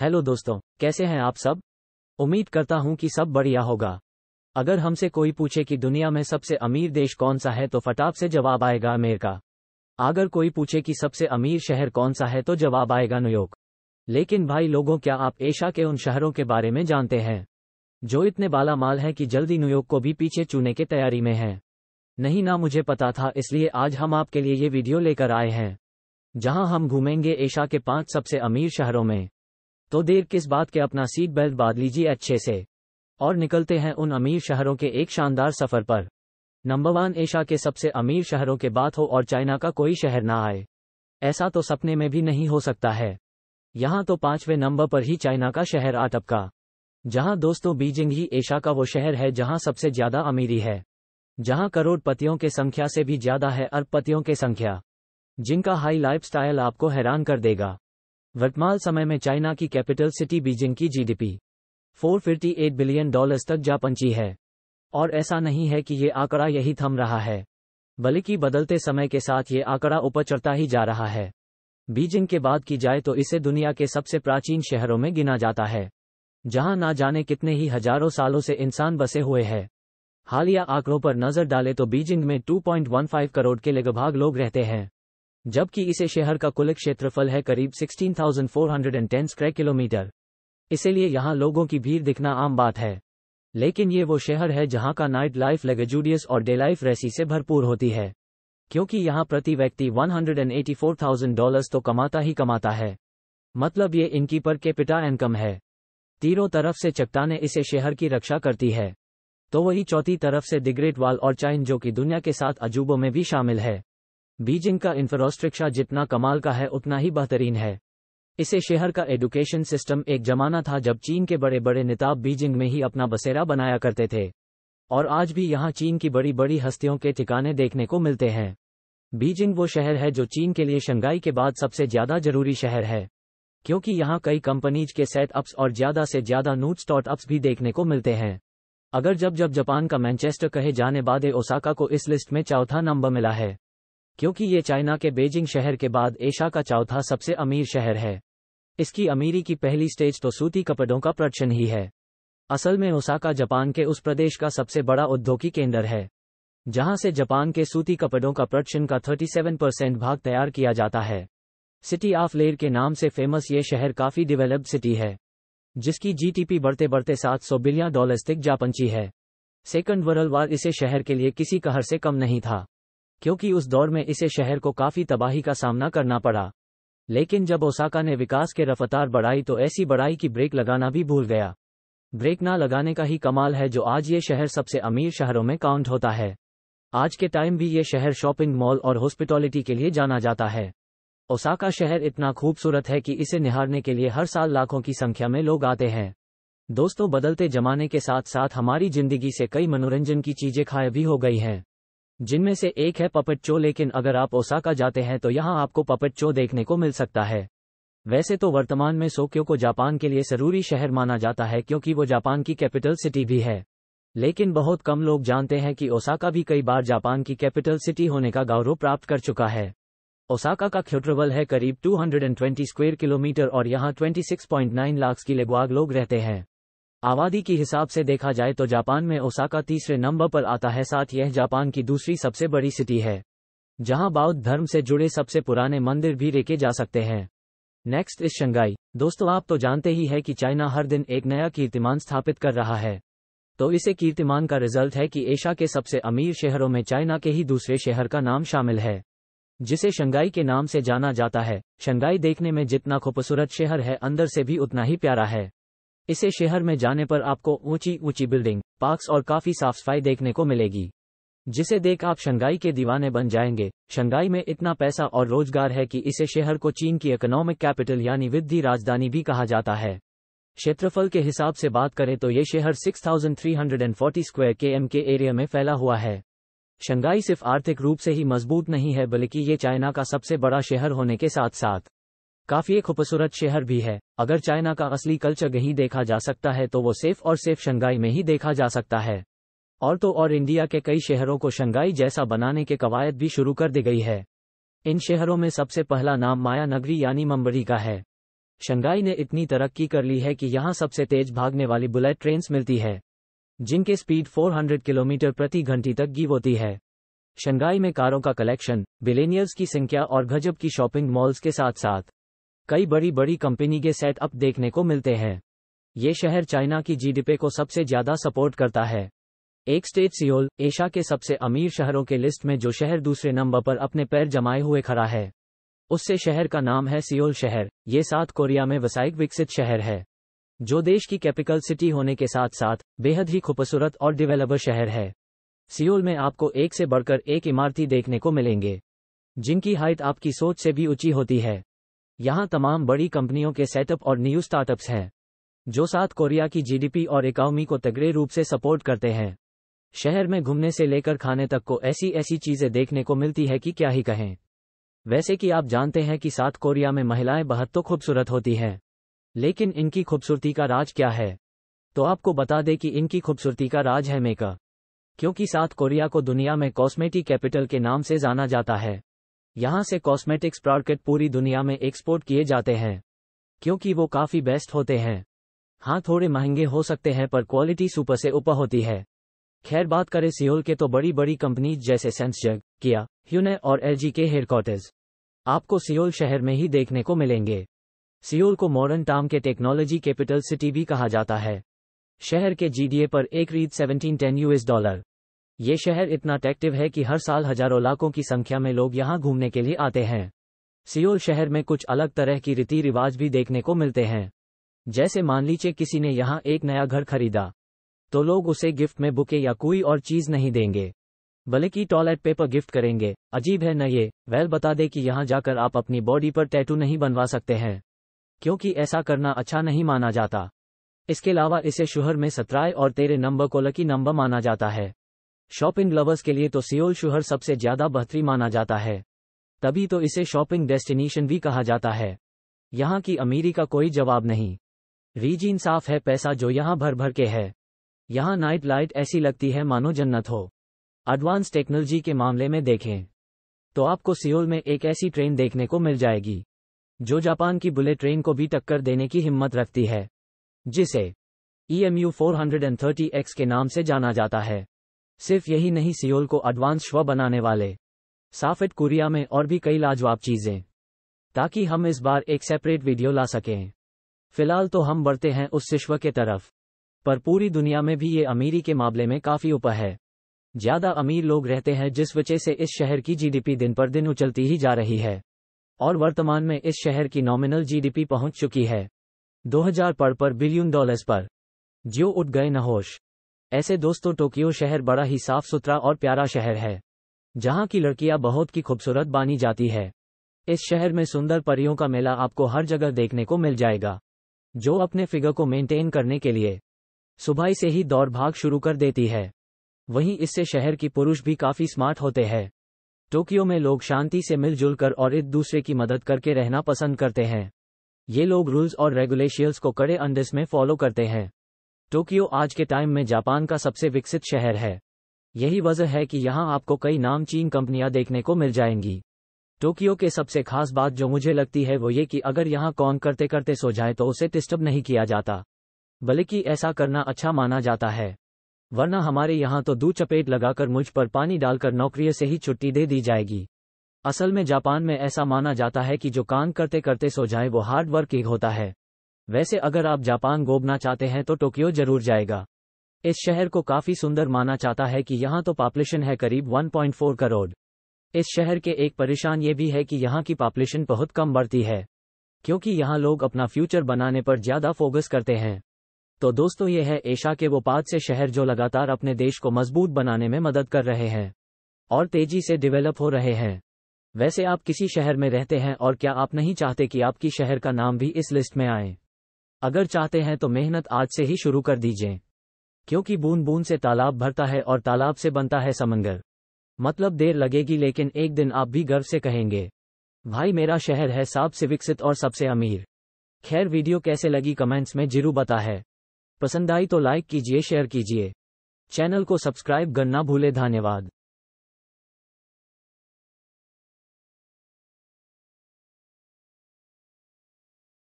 hello दोस्तों कैसे हैं आप सब उम्मीद करता हूं कि सब बढ़िया होगा अगर हमसे कोई पूछे कि दुनिया में सबसे अमीर देश कौन सा है तो फटाप से जवाब आएगा अमेरिका अगर कोई पूछे कि सबसे अमीर शहर कौन सा है तो जवाब आएगा न्यूयॉर्क लेकिन भाई लोगों क्या आप एशिया के उन शहरों के बारे में जानते हैं जो इतने बाला माल है कि जल्दी न्यूयॉर्क को भी पीछे चूने की तैयारी में है नहीं ना मुझे पता था इसलिए आज हम आपके लिए ये वीडियो लेकर आए हैं जहां हम घूमेंगे एशिया के पांच सबसे अमीर शहरों में तो देर किस बात के अपना सीट बेल्ट बांध लीजिए अच्छे से और निकलते हैं उन अमीर शहरों के एक शानदार सफर पर नंबर वन एशिया के सबसे अमीर शहरों के बात हो और चाइना का कोई शहर ना आए ऐसा तो सपने में भी नहीं हो सकता है यहाँ तो पांचवें नंबर पर ही चाइना का शहर आ टपका जहाँ दोस्तों बीजिंग ही एशिया का वो शहर है जहाँ सबसे ज्यादा अमीरी है जहाँ करोड़पतियों के संख्या से भी ज्यादा है अरबपतियों के संख्या जिनका हाई लाइफ आपको हैरान कर देगा वर्तमान समय में चाइना की कैपिटल सिटी बीजिंग की जीडीपी 458 बिलियन डॉलर्स तक जा पहुंची है और ऐसा नहीं है कि ये आंकड़ा यही थम रहा है बल्कि बदलते समय के साथ ये आंकड़ा ऊपर चढ़ता ही जा रहा है बीजिंग के बाद की जाए तो इसे दुनिया के सबसे प्राचीन शहरों में गिना जाता है जहां ना जाने कितने ही हजारों सालों से इंसान बसे हुए हैं हालिया आंकड़ों पर नजर डाले तो बीजिंग में 2.15 करोड़ के लगभग लोग रहते हैं जबकि इसे शहर का कुल क्षेत्रफल है करीब 16,410 स्क्वायर किलोमीटर इसलिए यहाँ लोगों की भीड़ दिखना आम बात है लेकिन ये वो शहर है जहाँ का नाइट लाइफ लेगेजूडियस और डे लाइफ रेसी से भरपूर होती है क्योंकि यहाँ प्रति व्यक्ति 184,000 डॉलर्स तो कमाता ही कमाता है मतलब ये इनकी पर कैपिटा इनकम है तीनों तरफ से चट्टाने इसे शहर की रक्षा करती है तो वही चौथी तरफ से दिग्रेट वाल और चाइन जो कि दुनिया के सात अजूबों में भी शामिल है बीजिंग का इंफ्रास्ट्रक्चर जितना कमाल का है उतना ही बेहतरीन है इसे शहर का एजुकेशन सिस्टम एक जमाना था जब चीन के बड़े बड़े नेताब बीजिंग में ही अपना बसेरा बनाया करते थे और आज भी यहाँ चीन की बड़ी बड़ी हस्तियों के ठिकाने देखने को मिलते हैं बीजिंग वो शहर है जो चीन के लिए शंघाई के बाद सबसे ज्यादा जरूरी शहर है क्योंकि यहाँ कई कंपनीज के सेटअप्स और ज्यादा से ज्यादा नूट स्टार्टअप्स भी देखने को मिलते हैं अगर जब जब जापान का मैनचेस्टर कहे जाने बाद ओसाका को इस लिस्ट में चौथा नंबर मिला है क्योंकि ये चाइना के बेजिंग शहर के बाद एशिया का चौथा सबसे अमीर शहर है इसकी अमीरी की पहली स्टेज तो सूती कपड़ों का प्रदर्शन ही है असल में ओसाका जापान के उस प्रदेश का सबसे बड़ा औद्योगिक केंद्र है जहां से जापान के सूती कपड़ों का प्रदर्शन का 37 परसेंट भाग तैयार किया जाता है सिटी ऑफ लेर के नाम से फेमस ये शहर काफी डेवलप्ड सिटी है जिसकी जीटीपी बढ़ते बढ़ते 700 बिलियन डॉलर तक जा पहुंची है सेकंड वर्ल्ड वार इसे शहर के लिए किसी कहर से कम नहीं था क्योंकि उस दौर में इसे शहर को काफी तबाही का सामना करना पड़ा लेकिन जब ओसाका ने विकास के रफ्तार बढ़ाई तो ऐसी बढ़ाई की ब्रेक लगाना भी भूल गया ब्रेक ना लगाने का ही कमाल है जो आज ये शहर सबसे अमीर शहरों में काउंट होता है आज के टाइम भी ये शहर शॉपिंग मॉल और हॉस्पिटॉलिटी के लिए जाना जाता है ओसाका शहर इतना खूबसूरत है कि इसे निहारने के लिए हर साल लाखों की संख्या में लोग आते हैं दोस्तों बदलते जमाने के साथ साथ हमारी जिंदगी से कई मनोरंजन की चीजें खाए भी हो गई हैं जिनमें से एक है पपट चो लेकिन अगर आप ओसाका जाते हैं तो यहाँ आपको पपट चो देखने को मिल सकता है वैसे तो वर्तमान में सोक्यो को जापान के लिए जरूरी शहर माना जाता है क्योंकि वो जापान की कैपिटल सिटी भी है लेकिन बहुत कम लोग जानते हैं कि ओसाका भी कई बार जापान की कैपिटल सिटी होने का गौरव प्राप्त कर चुका है ओसाका का क्षेत्रफल है करीब 220 स्क्वायर किलोमीटर और यहाँ 26.9 लाख की लगवाग लोग रहते हैं आबादी के हिसाब से देखा जाए तो जापान में ओसाका तीसरे नंबर पर आता है साथ यह जापान की दूसरी सबसे बड़ी सिटी है जहां बौद्ध धर्म से जुड़े सबसे पुराने मंदिर भी रेके जा सकते हैं नेक्स्ट इस शंघाई दोस्तों आप तो जानते ही है कि चाइना हर दिन एक नया कीर्तिमान स्थापित कर रहा है तो इसे कीर्तिमान का रिजल्ट है कि एशिया के सबसे अमीर शहरों में चाइना के ही दूसरे शहर का नाम शामिल है जिसे शंघाई के नाम से जाना जाता है शंघाई देखने में जितना खूबसूरत शहर है अंदर से भी उतना ही प्यारा है इसे शहर में जाने पर आपको ऊंची ऊंची बिल्डिंग पार्क्स और काफी साफ सफाई देखने को मिलेगी जिसे देख आप शंघाई के दीवाने बन जाएंगे शंघाई में इतना पैसा और रोजगार है कि इसे शहर को चीन की इकोनॉमिक कैपिटल यानी विद्धि राजधानी भी कहा जाता है क्षेत्रफल के हिसाब से बात करें तो ये शहर 6,340 स्क्वायर के एम के एरिया में फैला हुआ है शंघाई सिर्फ आर्थिक रूप से ही मजबूत नहीं है बल्कि ये चाइना का सबसे बड़ा शहर होने के साथ साथ काफी एक खूबसूरत शहर भी है अगर चाइना का असली कल्चर कहीं देखा जा सकता है तो वो सेफ और सेफ शंघाई में ही देखा जा सकता है और तो और इंडिया के कई शहरों को शंघाई जैसा बनाने के कवायद भी शुरू कर दी गई है इन शहरों में सबसे पहला नाम माया नगरी यानी मम्बरी का है शंघाई ने इतनी तरक्की कर ली है कि यहाँ सबसे तेज भागने वाली बुलेट ट्रेन मिलती है जिनके स्पीड 400 किलोमीटर प्रति घंटी तक गिव होती है शंघाई में कारों का कलेक्शन बिलेनियर्स की संख्या और गजब की शॉपिंग मॉल्स के साथ साथ कई बड़ी बड़ी कंपनी के सेटअप देखने को मिलते हैं ये शहर चाइना की जीडीपी को सबसे ज्यादा सपोर्ट करता है एक स्टेट सियोल एशिया के सबसे अमीर शहरों के लिस्ट में जो शहर दूसरे नंबर पर अपने पैर जमाए हुए खड़ा है उससे शहर का नाम है सियोल शहर ये साउथ कोरिया में वसाइक विकसित शहर है जो देश की कैपिटल सिटी होने के साथ साथ बेहद ही खूबसूरत और डेवलपर शहर है सियोल में आपको एक से बढ़कर एक इमारती देखने को मिलेंगे जिनकी हाइट आपकी सोच से भी ऊंची होती है यहाँ तमाम बड़ी कंपनियों के सेटअप और न्यू स्टार्टअप्स हैं जो साउथ कोरिया की जीडीपी और इकॉमी को तगड़े रूप से सपोर्ट करते हैं शहर में घूमने से लेकर खाने तक को ऐसी ऐसी चीजें देखने को मिलती है कि क्या ही कहें वैसे कि आप जानते हैं कि साउथ कोरिया में महिलाएं बहुत तो खूबसूरत होती हैं लेकिन इनकी खूबसूरती का राज क्या है तो आपको बता दें कि इनकी खूबसूरती का राज है मेकअप क्योंकि साउथ कोरिया को दुनिया में कॉस्मेटिक कैपिटल के नाम से जाना जाता है यहाँ से कॉस्मेटिक्स प्रोडक्ट पूरी दुनिया में एक्सपोर्ट किए जाते हैं क्योंकि वो काफी बेस्ट होते हैं हाँ थोड़े महंगे हो सकते हैं पर क्वालिटी सुपर से ऊपर होती है खैर बात करें सियोल के तो बड़ी बड़ी कंपनीज जैसे सेंसजग किया ह्यूने और एल के हेडक्वार्टर्स आपको सियोल शहर में ही देखने को मिलेंगे सियोल को मॉडर्न टाउन के टेक्नोलॉजी कैपिटल सिटी भी कहा जाता है शहर के जीडीए पर एक रीत 1710 यूएस डॉलर ये शहर इतना अट्रैक्टिव है कि हर साल हजारों लाखों की संख्या में लोग यहाँ घूमने के लिए आते हैं सियोल शहर में कुछ अलग तरह की रीति रिवाज भी देखने को मिलते हैं जैसे मान लीजिए किसी ने यहाँ एक नया घर खरीदा तो लोग उसे गिफ्ट में बुके या कोई और चीज नहीं देंगे बल्कि टॉयलेट पेपर गिफ्ट करेंगे अजीब है न ये वेल बता दे कि यहाँ जाकर आप अपनी बॉडी पर टैटू नहीं बनवा सकते हैं क्योंकि ऐसा करना अच्छा नहीं माना जाता इसके अलावा इसे शहर में सत्राए और तेरे नंबर को लकी नंबर माना जाता है शॉपिंग लवर्स के लिए तो सियोल शहर सबसे ज्यादा बेहतरी माना जाता है तभी तो इसे शॉपिंग डेस्टिनेशन भी कहा जाता है यहाँ की अमीरी का कोई जवाब नहीं रीजीन साफ है पैसा जो यहाँ भर भर के है यहाँ नाइट लाइट ऐसी लगती है मानो जन्नत हो एडवांस टेक्नोलॉजी के मामले में देखें तो आपको सियोल में एक ऐसी ट्रेन देखने को मिल जाएगी जो जापान की बुलेट ट्रेन को भी टक्कर देने की हिम्मत रखती है जिसे ई एम यू फोर के नाम से जाना जाता है सिर्फ यही नहीं सियोल को एडवांस श्व बनाने वाले साफिट कोरिया में और भी कई लाजवाब चीजें ताकि हम इस बार एक सेपरेट वीडियो ला सकें फिलहाल तो हम बढ़ते हैं उस सिश्व के तरफ पर पूरी दुनिया में भी ये अमीरी के मामले में काफी ऊपर है ज्यादा अमीर लोग रहते हैं जिस वजह से इस शहर की जीडीपी दिन पर दिन उचलती ही जा रही है और वर्तमान में इस शहर की नॉमिनल जीडीपी पहुंच चुकी है 2000 पर पर बिलियन डॉलर्स पर जो उठ गए नहोश ऐसे दोस्तों टोक्यो शहर बड़ा ही साफ सुथरा और प्यारा शहर है जहाँ की लड़कियाँ बहुत ही खूबसूरत बानी जाती है इस शहर में सुंदर परियों का मेला आपको हर जगह देखने को मिल जाएगा जो अपने फिगर को मेंटेन करने के लिए सुबह से ही दौड़ भाग शुरू कर देती है वहीं इससे शहर की पुरुष भी काफी स्मार्ट होते हैं टोक्यो में लोग शांति से मिलजुल कर और एक दूसरे की मदद करके रहना पसंद करते हैं ये लोग रूल्स और रेगुलेशन को कड़े अंदेश में फॉलो करते हैं टोक्यो आज के टाइम में जापान का सबसे विकसित शहर है यही वजह है कि यहाँ आपको कई नामचीन कंपनियां देखने को मिल जाएंगी टोक्यो के सबसे खास बात जो मुझे लगती है वो ये कि अगर यहाँ कौन करते करते सो जाए तो उसे डिस्टर्ब नहीं किया जाता बल्कि ऐसा करना अच्छा माना जाता है वरना हमारे यहाँ तो दू चपेट लगाकर मुझ पर पानी डालकर नौकरी से ही छुट्टी दे दी जाएगी असल में जापान में ऐसा माना जाता है कि जो काम करते करते सो जाए वो हार्ड वर्किंग होता है वैसे अगर आप जापान गोबना चाहते हैं तो टोक्यो जरूर जाएगा इस शहर को काफी सुंदर माना जाता है कि यहाँ तो पॉपुलेशन है करीब 1.4 करोड़ इस शहर के एक परेशान ये भी है कि यहाँ की पॉपुलेशन बहुत कम बढ़ती है क्योंकि यहाँ लोग अपना फ्यूचर बनाने पर ज्यादा फोकस करते हैं तो दोस्तों ये है एशा के वो पाँच से शहर जो लगातार अपने देश को मजबूत बनाने में मदद कर रहे हैं और तेजी से डिवेलप हो रहे हैं वैसे आप किसी शहर में रहते हैं और क्या आप नहीं चाहते कि आपकी शहर का नाम भी इस लिस्ट में आए अगर चाहते हैं तो मेहनत आज से ही शुरू कर दीजिए क्योंकि बूंद बूंद से तालाब भरता है और तालाब से बनता है समंदर मतलब देर लगेगी लेकिन एक दिन आप भी गर्व से कहेंगे भाई मेरा शहर है साब से विकसित और सबसे अमीर खैर वीडियो कैसे लगी कमेंट्स में जरूर बता है पसंद आई तो लाइक कीजिए शेयर कीजिए चैनल को सब्सक्राइब करना भूले धन्यवाद